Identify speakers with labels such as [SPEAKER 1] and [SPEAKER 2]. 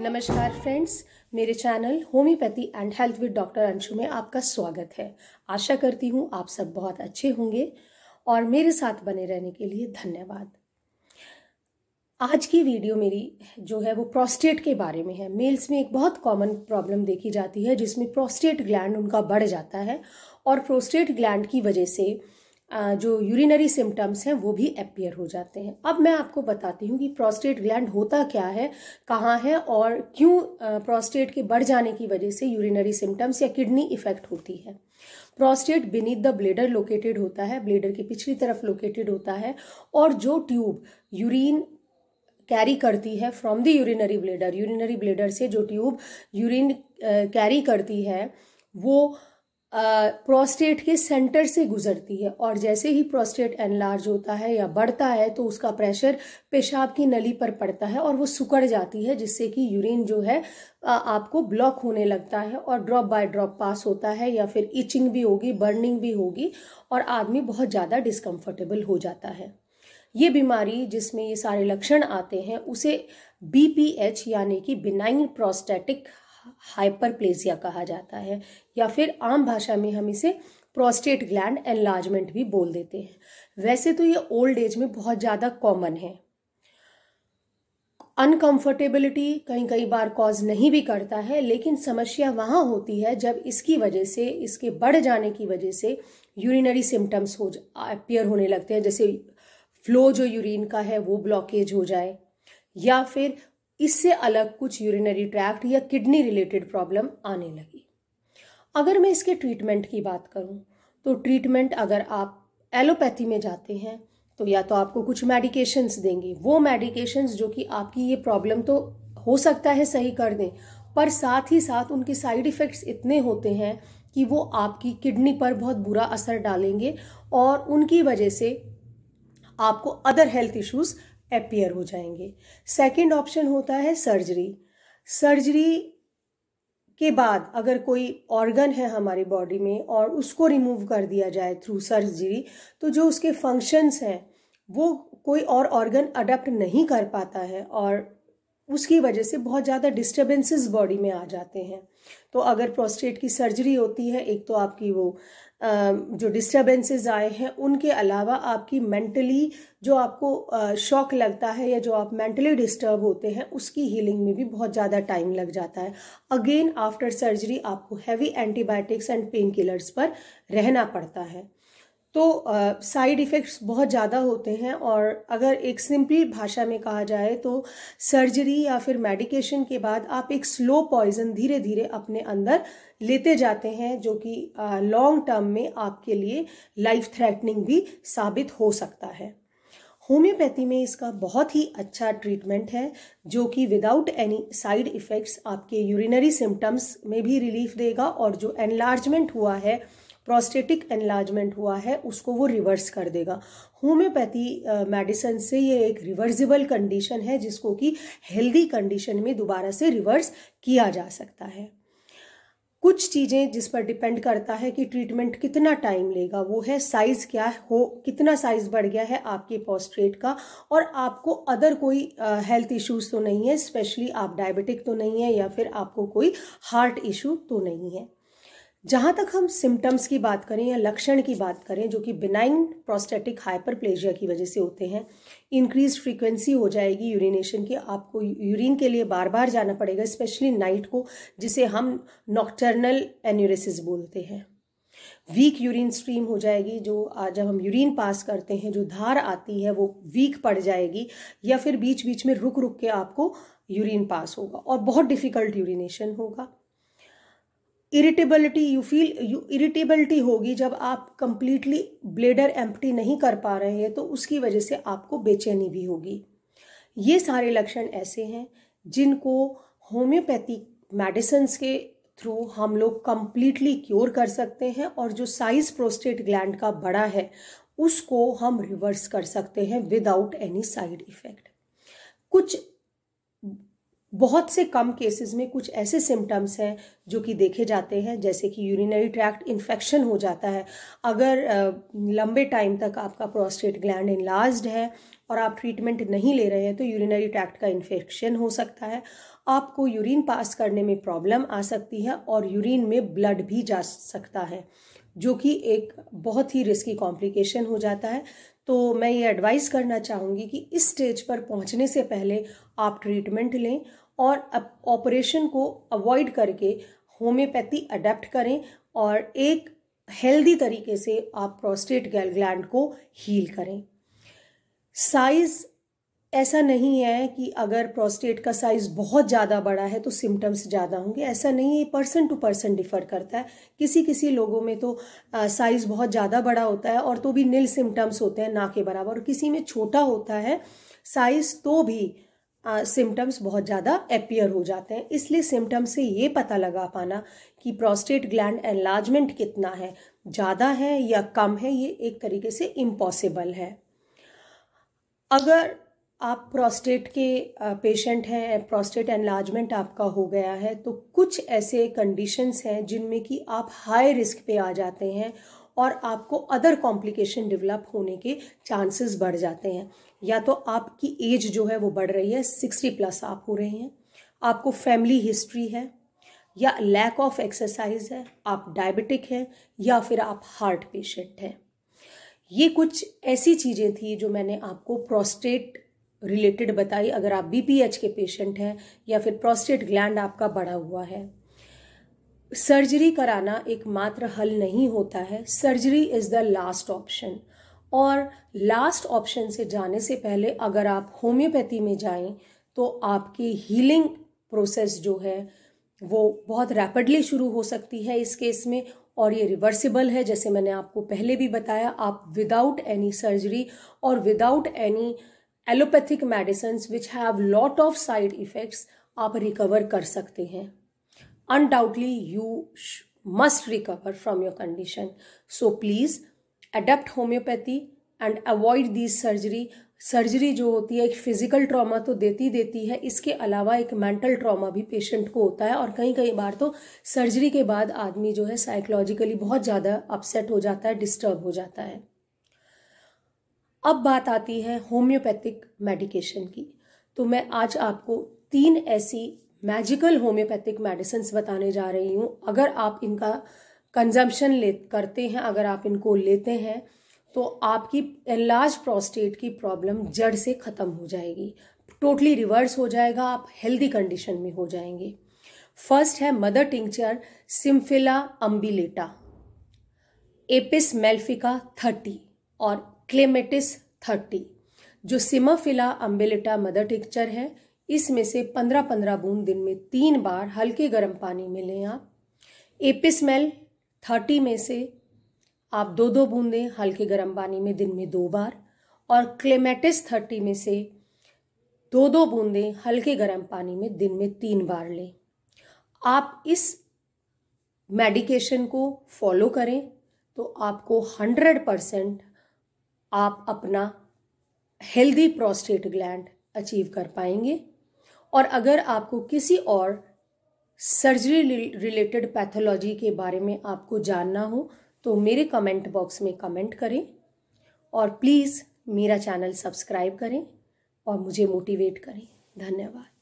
[SPEAKER 1] नमस्कार फ्रेंड्स मेरे channel homeopathy and health with doctor Anshu में आपका स्वागत है आशा करती हूँ आप सब बहुत अच्छे होंगे और मेरे साथ बने रहने के लिए धन्यवाद आज की वीडियो मेरी जो है वो प्रोस्टेट के बारे में है मेल्स में एक बहुत कॉमन प्रॉब्लम देखी जाती है जिसमें प्रोस्टेट ग्लैंड उनका बढ़ जाता है और प्रोस्टेट ग्लैंड की वजह से जो यूरिनरी सिम्टम्स हैं वो भी अपियर हो जाते हैं अब मैं आपको बताती हूँ कि प्रोस्टेट ग्लैंड होता क्या है कहाँ है और क्यों प्रोस्टेट के बढ़ जाने की वजह से यूरिनरी सिम्टम्स या किडनी इफेक्ट होती है prostate beneath the bladder located होता है ब्लेडर की पिछली तरफ लोकेटेड होता है और जो ट्यूब यूरिन कैरी करती है from the urinary bladder urinary bladder से जो ट्यूब यूरिन कैरी करती है वो प्रोस्टेट के सेंटर से गुजरती है और जैसे ही प्रोस्टेट एनलार्ज होता है या बढ़ता है तो उसका प्रेशर पेशाब की नली पर पड़ता है और वो सुकड़ जाती है जिससे कि यूरिन जो है आपको ब्लॉक होने लगता है और ड्रॉप बाय ड्रॉप पास होता है या फिर इचिंग भी होगी बर्निंग भी होगी और आदमी बहुत ज़्यादा डिस्कम्फर्टेबल हो जाता है ये बीमारी जिसमें ये सारे लक्षण आते हैं उसे बी यानी कि बिनाइन प्रोस्टेटिक हाइपरप्लेसिया कहा जाता है या फिर आम भाषा में हम इसे प्रोस्टेट ग्लैंड एनलार्जमेंट भी बोल देते हैं वैसे तो ये ओल्ड एज में बहुत ज़्यादा कॉमन है अनकंफर्टेबिलिटी कहीं कई बार कॉज नहीं भी करता है लेकिन समस्या वहाँ होती है जब इसकी वजह से इसके बढ़ जाने की वजह से यूरिनरी सिम्टम्स हो अपियर होने लगते हैं जैसे फ्लो जो यूरिन का है वो ब्लॉकेज हो जाए या फिर इससे अलग कुछ यूरिनरी ट्रैक्ट या किडनी रिलेटेड प्रॉब्लम आने लगी अगर मैं इसके ट्रीटमेंट की बात करूं तो ट्रीटमेंट अगर आप एलोपैथी में जाते हैं तो या तो आपको कुछ मेडिकेशंस देंगे वो मेडिकेशंस जो कि आपकी ये प्रॉब्लम तो हो सकता है सही कर दें पर साथ ही साथ उनके साइड इफ़ेक्ट्स इतने होते हैं कि वो आपकी किडनी पर बहुत बुरा असर डालेंगे और उनकी वजह से आपको अदर हेल्थ इश्यूज अपेयर हो जाएंगे सेकंड ऑप्शन होता है सर्जरी सर्जरी के बाद अगर कोई ऑर्गन है हमारी बॉडी में और उसको रिमूव कर दिया जाए थ्रू सर्जरी तो जो उसके फंक्शंस हैं वो कोई और ऑर्गन अडप्ट नहीं कर पाता है और उसकी वजह से बहुत ज़्यादा डिस्टर्बेंसेस बॉडी में आ जाते हैं तो अगर प्रोस्टेट की सर्जरी होती है एक तो आपकी वो जो डिस्टर्बेंसेज आए हैं उनके अलावा आपकी मेंटली जो आपको शॉक लगता है या जो आप मेंटली डिस्टर्ब होते हैं उसकी हीलिंग में भी बहुत ज़्यादा टाइम लग जाता है अगेन आफ्टर सर्जरी आपको heavy antibiotics and pain killers पर रहना पड़ता है तो साइड uh, इफ़ेक्ट्स बहुत ज़्यादा होते हैं और अगर एक सिंपली भाषा में कहा जाए तो सर्जरी या फिर मेडिकेशन के बाद आप एक स्लो पॉइजन धीरे धीरे अपने अंदर लेते जाते हैं जो कि लॉन्ग टर्म में आपके लिए लाइफ थ्रेटनिंग भी साबित हो सकता है होम्योपैथी में इसका बहुत ही अच्छा ट्रीटमेंट है जो कि विदाउट एनी साइड इफ़ेक्ट्स आपके यूरिनरी सिम्टम्स में भी रिलीफ देगा और जो एनलार्जमेंट हुआ है प्रोस्टेटिक एनलार्जमेंट हुआ है उसको वो रिवर्स कर देगा होम्योपैथी मेडिसन से ये एक रिवर्सिबल कंडीशन है जिसको कि हेल्दी कंडीशन में दोबारा से रिवर्स किया जा सकता है कुछ चीज़ें जिस पर डिपेंड करता है कि ट्रीटमेंट कितना टाइम लेगा वो है साइज़ क्या हो कितना साइज़ बढ़ गया है आपके पॉस्ट्रेट का और आपको अदर कोई हेल्थ इश्यूज़ तो नहीं है स्पेशली आप डायबिटिक तो नहीं है या फिर आपको कोई हार्ट इशू तो नहीं है जहाँ तक हम सिम्टम्स की बात करें या लक्षण की बात करें जो कि बिनाइन प्रोस्टेटिक हाइपरप्लेजिया की वजह से होते हैं इंक्रीज फ्रीक्वेंसी हो जाएगी यूरिनेशन की आपको यूरिन के लिए बार बार जाना पड़ेगा स्पेशली नाइट को जिसे हम नॉक्टर्नल एन्यूरेसिस बोलते हैं वीक यूरिन स्ट्रीम हो जाएगी जो जब हम यूरिन पास करते हैं जो धार आती है वो वीक पड़ जाएगी या फिर बीच बीच में रुक रुक के आपको यूरिन पास होगा और बहुत डिफ़िकल्ट यूरिनेशन होगा irritability you feel you irritability होगी जब आप कंप्लीटली ब्लेडर एम्प्टी नहीं कर पा रहे हैं तो उसकी वजह से आपको बेचैनी भी होगी ये सारे लक्षण ऐसे हैं जिनको होम्योपैथिक मेडिसन्स के थ्रू हम लोग कम्प्लीटली क्योर कर सकते हैं और जो साइज प्रोस्टेट ग्लैंड का बड़ा है उसको हम रिवर्स कर सकते हैं विदाउट एनी साइड इफेक्ट कुछ बहुत से कम केसेस में कुछ ऐसे सिम्टम्स हैं जो कि देखे जाते हैं जैसे कि यूरिनरी ट्रैक्ट इन्फेक्शन हो जाता है अगर लंबे टाइम तक आपका प्रोस्टेट ग्लैंड इनलार्ज्ड है और आप ट्रीटमेंट नहीं ले रहे हैं तो यूरिनरी ट्रैक्ट का इन्फेक्शन हो सकता है आपको यूरिन पास करने में प्रॉब्लम आ सकती है और यूरिन में ब्लड भी जा सकता है जो कि एक बहुत ही रिस्की कॉम्प्लिकेशन हो जाता है तो मैं ये एडवाइस करना चाहूँगी कि इस स्टेज पर पहुँचने से पहले आप ट्रीटमेंट लें और ऑपरेशन को अवॉइड करके होम्योपैथी अडेप्ट करें और एक हेल्दी तरीके से आप प्रोस्टेट ग्लैंड को हील करें साइज ऐसा नहीं है कि अगर प्रोस्टेट का साइज बहुत ज़्यादा बड़ा है तो सिम्टम्स ज़्यादा होंगे ऐसा नहीं है पर्सन टू पर्सन डिफर करता है किसी किसी लोगों में तो साइज बहुत ज़्यादा बड़ा होता है और तो भी नील सिम्टम्स होते हैं ना के बराबर और किसी में छोटा होता है साइज तो भी सिम्टम्स बहुत ज़्यादा अपियर हो जाते हैं इसलिए सिम्टम्स से ये पता लगा पाना कि प्रोस्टेट ग्लैंड एनलार्जमेंट कितना है ज़्यादा है या कम है ये एक तरीके से इम्पॉसिबल है अगर आप प्रोस्टेट के पेशेंट हैं प्रोस्टेट एनलार्जमेंट आपका हो गया है तो कुछ ऐसे कंडीशंस हैं जिनमें कि आप हाई रिस्क पे आ जाते हैं और आपको अदर कॉम्प्लिकेशन डेवलप होने के चांसेस बढ़ जाते हैं या तो आपकी एज जो है वो बढ़ रही है सिक्सटी प्लस आप हो रहे हैं आपको फैमिली हिस्ट्री है या लैक ऑफ एक्सरसाइज है आप डायबिटिक हैं या फिर आप हार्ट पेशेंट हैं ये कुछ ऐसी चीज़ें थी जो मैंने आपको प्रोस्टेट रिलेटेड बताई अगर आप बीपीएच के पेशेंट हैं या फिर प्रोस्टेट ग्लैंड आपका बढ़ा हुआ है सर्जरी कराना एक मात्र हल नहीं होता है surgery is the last option और लास्ट ऑप्शन से जाने से पहले अगर आप होम्योपैथी में जाएं तो आपकी हीलिंग प्रोसेस जो है वो बहुत रैपिडली शुरू हो सकती है इस केस में और ये रिवर्सिबल है जैसे मैंने आपको पहले भी बताया आप विदाउट एनी सर्जरी और without any allopathic medicines which have lot of side effects आप रिकवर कर सकते हैं undoubtedly you sh- must recover from your condition so please adopt homeopathy and avoid this surgery surgery जो होती है एक physical trauma तो देती देती है इसके अलावा एक मेंटल ट्रॉमा भी पेशेंट को होता है और कई कई बार तो सर्जरी के बाद आदमी जो है साइकोलॉजिकली बहुत ज़्यादा अपसेट हो जाता है डिस्टर्ब हो जाता है अब बात आती है होम्योपैथिक मेडिकेशन की तो मैं आज आपको तीन ऐसी मैजिकल होम्योपैथिक मेडिसिन बताने जा रही हूँ अगर आप इनका कंजम्पशन ले करते हैं अगर आप इनको लेते हैं तो आपकी एलार्ज प्रोस्टेट की प्रॉब्लम जड़ से ख़त्म हो जाएगी टोटली रिवर्स हो जाएगा आप हेल्दी कंडीशन में हो जाएंगे फर्स्ट है mother tincture Chimaphila umbellata Apis mellifica thirty और क्लेमेटिस थर्टी जो सिमाफिला अम्बिलेटा मदर टिंक्चर है इसमें से पंद्रह पंद्रह बूंद दिन में तीन बार हल्के गर्म पानी में लें आप एपिसमेल थर्टी में से आप दो दो बूंदें हल्के गर्म पानी में दिन में दो बार और क्लेमेटिस थर्टी में से दो दो बूंदें हल्के गर्म पानी में दिन में तीन बार लें आप इस मेडिकेशन को फॉलो करें तो आपको हंड्रेड परसेंट आप अपना हेल्दी प्रोस्टेट ग्लैंड अचीव कर पाएंगे और अगर आपको किसी और सर्जरी रिलेटेड पैथोलॉजी के बारे में आपको जानना हो तो मेरे कमेंट बॉक्स में कमेंट करें और प्लीज़ मेरा चैनल सब्सक्राइब करें और मुझे मोटिवेट करें धन्यवाद